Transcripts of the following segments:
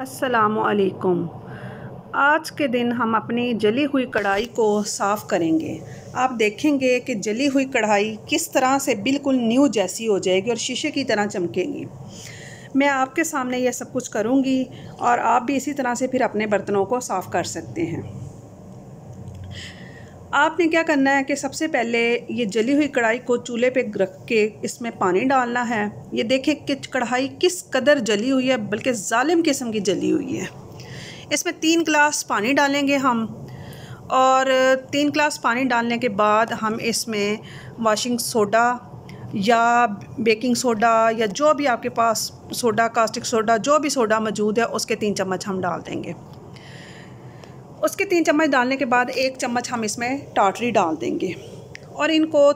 असलकुम आज के दिन हम अपनी जली हुई कढ़ाई को साफ़ करेंगे आप देखेंगे कि जली हुई कढ़ाई किस तरह से बिल्कुल न्यू जैसी हो जाएगी और शीशे की तरह चमकेगी मैं आपके सामने यह सब कुछ करूँगी और आप भी इसी तरह से फिर अपने बर्तनों को साफ़ कर सकते हैं आपने क्या करना है कि सबसे पहले ये जली हुई कढ़ाई को चूल्हे पे रख के इसमें पानी डालना है ये देखें कि कढ़ाई किस कदर जली हुई है बल्कि ालिम किस्म की जली हुई है इसमें तीन गिलास पानी डालेंगे हम और तीन गिलास पानी डालने के बाद हम इसमें वाशिंग सोडा या बेकिंग सोडा या जो भी आपके पास सोडा कास्टिक सोडा जो भी सोडा मौजूद है उसके तीन चम्मच हम डाल देंगे उसके तीन चम्मच डालने के बाद एक चम्मच हम इसमें टाटरी डाल देंगे और इनको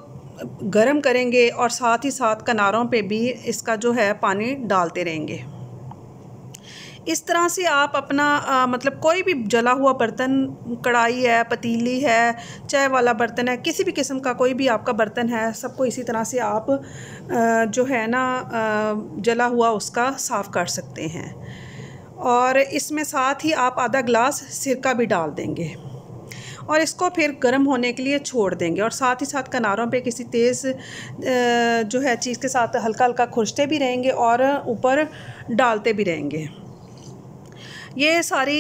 गर्म करेंगे और साथ ही साथ किनारों पे भी इसका जो है पानी डालते रहेंगे इस तरह से आप अपना आ, मतलब कोई भी जला हुआ बर्तन कढ़ाई है पतीली है चाय वाला बर्तन है किसी भी किस्म का कोई भी आपका बर्तन है सबको इसी तरह से आप आ, जो है ना आ, जला हुआ उसका साफ़ कर सकते हैं और इसमें साथ ही आप आधा ग्लास सिरका भी डाल देंगे और इसको फिर गर्म होने के लिए छोड़ देंगे और साथ ही साथ किनारों पे किसी तेज़ जो है चीज़ के साथ हल्का हल्का खुरचते भी रहेंगे और ऊपर डालते भी रहेंगे ये सारी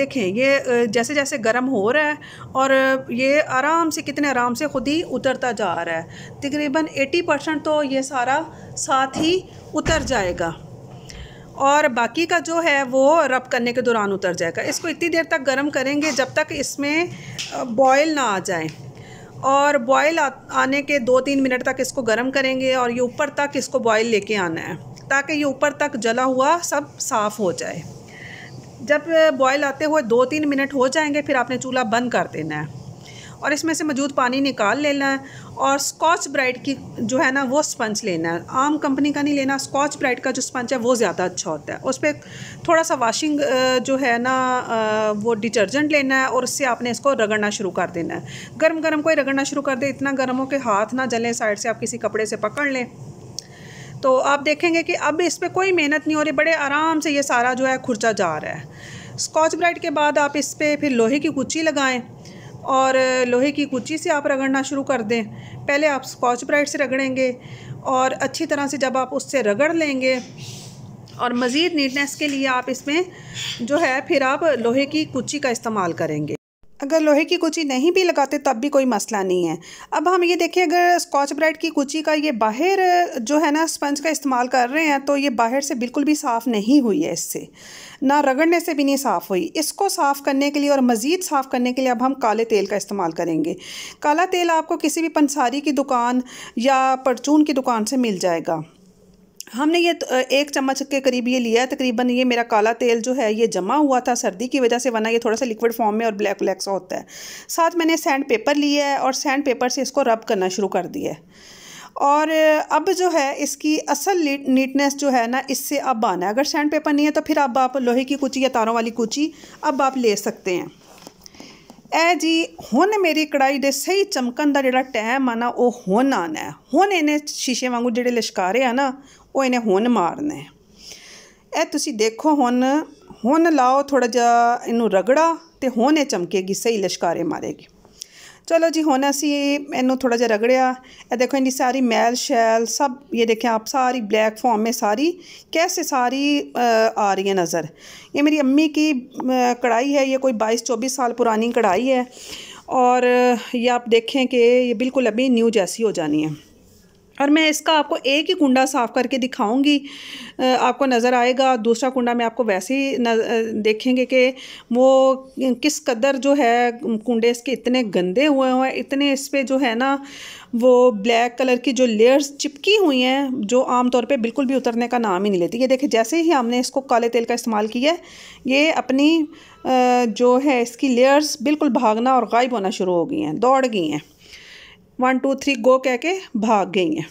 देखें ये जैसे जैसे गर्म हो रहा है और ये आराम से कितने आराम से ख़ुद ही उतरता जा रहा है तकरीबन 80 परसेंट तो ये सारा साथ ही उतर जाएगा और बाकी का जो है वो रब करने के दौरान उतर जाएगा इसको इतनी देर तक गर्म करेंगे जब तक इसमें बॉयल ना आ जाए और बॉयल आने के दो तीन मिनट तक इसको गर्म करेंगे और ये ऊपर तक इसको बॉयल लेके आना है ताकि ये ऊपर तक जला हुआ सब साफ़ हो जाए जब बॉयल आते हुए दो तीन मिनट हो जाएंगे फिर आपने चूल्हा बंद कर देना है और इसमें से मौजूद पानी निकाल लेना है और स्कॉच ब्राइट की जो है ना वो स्पंज लेना है आम कंपनी का नहीं लेना स्कॉच ब्राइट का जो स्पंज है वो ज़्यादा अच्छा होता है उस पर थोड़ा सा वाशिंग जो है ना वो डिटर्जेंट लेना है और उससे आपने इसको रगड़ना शुरू कर देना है गर्म गर्म कोई रगड़ना शुरू कर दे इतना गर्म हो कि हाथ ना जलें साइड से आप किसी कपड़े से पकड़ लें तो आप देखेंगे कि अब इस पर कोई मेहनत नहीं हो रही बड़े आराम से ये सारा जो है खुर्चा जा रहा है स्कॉच ब्राइट के बाद आप इस पर फिर लोहे की कुची लगाएं और लोहे की कुची से आप रगड़ना शुरू कर दें पहले आप स्कॉच ब्राइट से रगड़ेंगे और अच्छी तरह से जब आप उससे रगड़ लेंगे और मज़ीद नीटनेस के लिए आप इसमें जो है फिर आप लोहे की कुची का इस्तेमाल करेंगे अगर लोहे की कुची नहीं भी लगाते तब भी कोई मसला नहीं है अब हम ये देखें अगर स्कॉच ब्राइट की कुची का ये बाहर जो है ना स्पंज का इस्तेमाल कर रहे हैं तो ये बाहर से बिल्कुल भी साफ़ नहीं हुई है इससे ना रगड़ने से भी नहीं साफ़ हुई इसको साफ़ करने के लिए और मज़ीद साफ़ करने के लिए अब हम काले तेल का इस्तेमाल करेंगे काला तेल आपको किसी भी पंसारी की दुकान या परचून की दुकान से मिल जाएगा हमने ये तो, एक चम्मच के करीब ये लिया तकरीबन ये मेरा काला तेल जो है ये जमा हुआ था सर्दी की वजह से वरना ये थोड़ा सा लिक्विड फॉर्म में और ब्लैक ब्लैक सा होता है साथ मैंने सैंड पेपर लिया है और सैंड पेपर से इसको रब करना शुरू कर दिया है और अब जो है इसकी असल नीटनेस जो है ना इससे अब आना है अगर सैंड पेपर नहीं है तो फिर अब आप लोहे की कुची या तारों वाली कुची अब आप ले सकते हैं ए जी हूँ मेरी कढ़ाई दे सही चमकन का जोड़ा टैम आना ਨਾ ਉਹ आना है हूँ इन्हें शीशे वागू जो लशकारे ਲਿਸ਼ਕਾਰੇ ਉਹ ਇਹਨੇ ਹੁਣ ਮਾਰਨਾ ਹੈ ਇਹ ਤੁਸੀਂ ਦੇਖੋ ਹੁਣ ਹੁਣ ਲਾਓ ਥੋੜਾ ਜਿਹਾ ਇਹਨੂੰ ਰਗੜਾ ਤੇ ਹੁਣ ਇਹ ਚਮਕੇਗੀ ਸਹੀ ਲਸ਼ਕਾਰੇ ਮਾਰੇਗੀ ਚਲੋ ਜੀ ਹੁਣ ਅਸੀਂ ਇਹਨੂੰ ਥੋੜਾ ਜਿਹਾ ਰਗੜਿਆ ਇਹ ਦੇਖੋ ਇਹਦੀ ਸਾਰੀ ਮੈਲ ਸ਼ੈਲ ਸਭ ਇਹ ਦੇਖਿਆ ਆਪ ਸਾਰੀ ਬਲੈਕ ਫਾਰਮ ਵਿੱਚ ਸਾਰੀ ਕੈਸੇ ਸਾਰੀ ਆ ਰਹੀ ਹੈ ਨਜ਼ਰ ਇਹ ਮੇਰੀ ਅੰਮੀ ਕੀ ਕੜਾਈ ਹੈ ਇਹ ਕੋਈ 22 24 ਸਾਲ ਪੁਰਾਣੀ ਕੜਾਈ ਹੈ ਔਰ ਇਹ ਆਪ ਦੇਖੇ ਕਿ ਇਹ ਬਿਲਕੁਲ ਅਬੀ ਨਿਊ ਜੈਸੀ ਹੋ ਜਾਣੀ ਹੈ और मैं इसका आपको एक ही कुंडा साफ़ करके दिखाऊंगी आपको नज़र आएगा दूसरा कुंडा में आपको वैसे ही देखेंगे कि वो किस कदर जो है कुंडे इसके इतने गंदे हुए हुए हैं इतने इस पर जो है ना वो ब्लैक कलर की जो लेयर्स चिपकी हुई हैं जो आम तौर पे बिल्कुल भी उतरने का नाम ही नहीं लेती ये देखिए जैसे ही हमने इसको काले तेल का इस्तेमाल किया ये अपनी जो है इसकी लेयर्स बिल्कुल भागना और गायब होना शुरू हो गई हैं दौड़ गई हैं वन टू थ्री गो कह के भाग गई हैं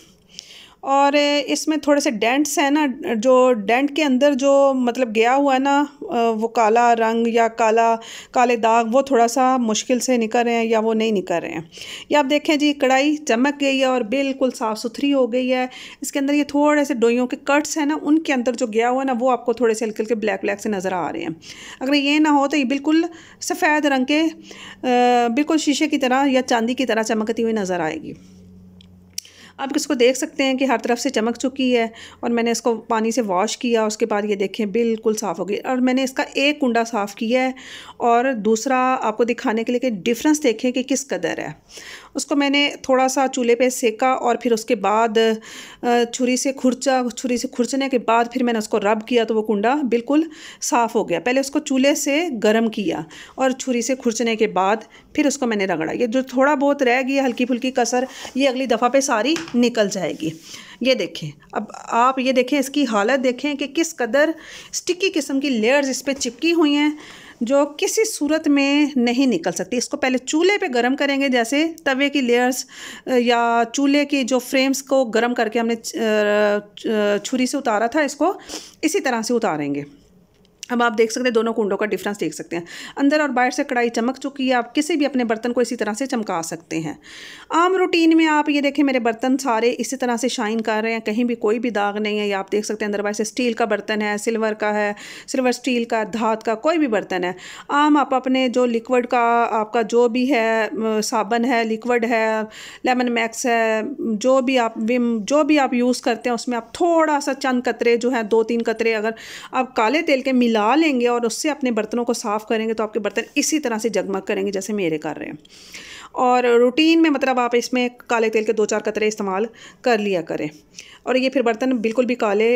और इसमें थोड़े से डेंट्स हैं ना जो डेंट के अंदर जो मतलब गया हुआ है ना वो काला रंग या काला काले दाग वो थोड़ा सा मुश्किल से निकल रहे हैं या वो नहीं निकल रहे हैं या आप देखें जी कढ़ाई चमक गई है और बिल्कुल साफ़ सुथरी हो गई है इसके अंदर ये थोड़े से डोइयों के कट्स हैं ना उनके अंदर जो गया हुआ है ना वो आपको थोड़े से हल्के हल्के ब्लैक ब्लैक से नज़र आ रहे हैं अगर ये ना हो तो ये बिल्कुल सफ़ेद रंग के बिल्कुल शीशे की तरह या चांदी की तरह चमकती हुई नज़र आएगी आप इसको देख सकते हैं कि हर तरफ से चमक चुकी है और मैंने इसको पानी से वॉश किया उसके बाद ये देखें बिल्कुल साफ़ हो गई और मैंने इसका एक कुंडा साफ़ किया है और दूसरा आपको दिखाने के लिए कि डिफरेंस देखें कि किस कदर है उसको मैंने थोड़ा सा चूल्हे पे सेका और फिर उसके बाद छुरी से खुर्चा छुरी से खुर्चने के बाद फिर मैंने उसको रब किया तो वो कुंडा बिल्कुल साफ़ हो गया पहले उसको चूल्हे से गर्म किया और छुरी से खुर्चने के बाद फिर उसको मैंने रगड़ा ये जो थोड़ा बहुत रह गया हल्की फुल्की कसर ये अगली दफ़ा पर सारी निकल जाएगी ये देखें अब आप ये देखें इसकी हालत देखें कि किस कदर स्टिकी किस्म की लेयर्स इस पर चिपकी हुई हैं जो किसी सूरत में नहीं निकल सकती इसको पहले चूल्हे पे गर्म करेंगे जैसे तवे की लेयर्स या चूल्हे की जो फ्रेम्स को गर्म करके हमने छुरी से उतारा था इसको इसी तरह से उतारेंगे अब आप देख सकते हैं दोनों कुंडों का डिफरेंस देख सकते हैं अंदर और बाहर से कढ़ाई चमक चुकी है आप किसी भी अपने बर्तन को इसी तरह से चमका सकते हैं आम रूटीन में आप ये देखें मेरे बर्तन सारे इसी तरह से शाइन कर रहे हैं कहीं भी कोई भी दाग नहीं है ये आप देख सकते हैं अंदर बाहर से स्टील का बर्तन है सिल्वर का है सिल्वर स्टील का धात का कोई भी बर्तन है आम आप अपने जो लिक्विड का आपका जो भी है साबन है लिक्विड है लेमन मैक्स है जो भी आप विम जो भी आप यूज़ करते हैं उसमें आप थोड़ा सा चंद कतरे जो है दो तीन कतरे अगर आप काले तेल के मिला मिला लेंगे और उससे अपने बर्तनों को साफ़ करेंगे तो आपके बर्तन इसी तरह से जगमग करेंगे जैसे मेरे कर रहे हैं और रूटीन में मतलब आप इसमें काले तेल के दो चार कतरे इस्तेमाल कर लिया करें और ये फिर बर्तन बिल्कुल भी काले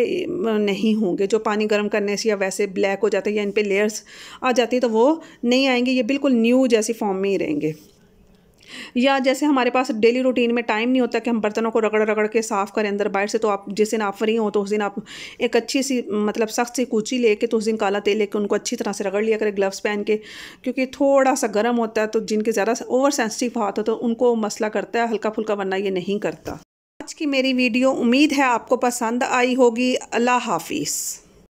नहीं होंगे जो पानी गर्म करने से या वैसे ब्लैक हो जाते हैं या इन पर लेयर्स आ जाती है तो वो नहीं आएंगे ये बिल्कुल न्यू जैसी फॉर्म में ही रहेंगे या जैसे हमारे पास डेली रूटीन में टाइम नहीं होता कि हम बर्तनों को रगड़ रगड़ के साफ़ करें अंदर बाहर से तो आप जिस दिन आप फ्री हो तो उस दिन आप एक अच्छी सी मतलब सख्त सी कूची लेके तो उस दिन काला तेल लेके उनको अच्छी तरह से रगड़ लिया करें ग्लव्स पहन के क्योंकि थोड़ा सा गर्म होता है तो जिनके ज़्यादा ओवर सेंसिटिव हाथ हो तो उनको मसला करता है हल्का फुल्का वरना ये नहीं करता आज की मेरी वीडियो उम्मीद है आपको पसंद आई होगी अल्लाह हाफिज़